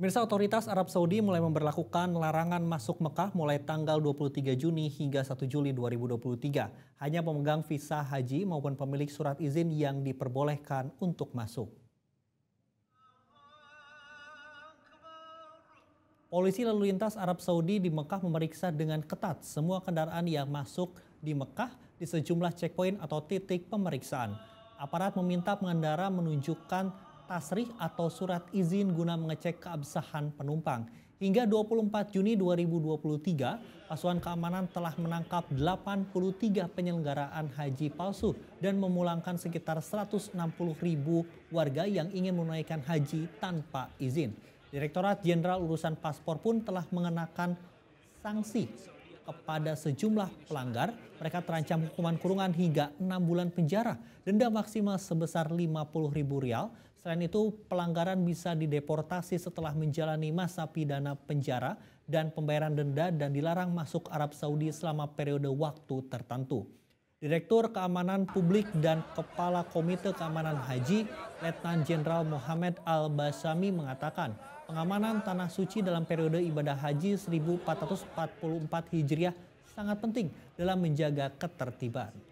Mirsa otoritas Arab Saudi mulai memperlakukan larangan masuk Mekah mulai tanggal 23 Juni hingga 1 Juli 2023. Hanya pemegang visa haji maupun pemilik surat izin yang diperbolehkan untuk masuk. Polisi lalu lintas Arab Saudi di Mekah memeriksa dengan ketat semua kendaraan yang masuk di Mekah di sejumlah checkpoint atau titik pemeriksaan. Aparat meminta pengendara menunjukkan tasrih atau surat izin guna mengecek keabsahan penumpang. Hingga 24 Juni 2023, Pasukan Keamanan telah menangkap 83 penyelenggaraan haji palsu dan memulangkan sekitar 160 ribu warga yang ingin menunaikan haji tanpa izin. Direktorat Jenderal Urusan Paspor pun telah mengenakan sanksi kepada sejumlah pelanggar. Mereka terancam hukuman kurungan hingga 6 bulan penjara, denda maksimal sebesar 50 ribu rial. Selain itu, pelanggaran bisa dideportasi setelah menjalani masa pidana penjara dan pembayaran denda dan dilarang masuk Arab Saudi selama periode waktu tertentu. Direktur Keamanan Publik dan Kepala Komite Keamanan Haji, Letnan Jenderal Muhammad Al-Basami mengatakan, pengamanan Tanah Suci dalam periode ibadah haji 1444 Hijriah sangat penting dalam menjaga ketertiban.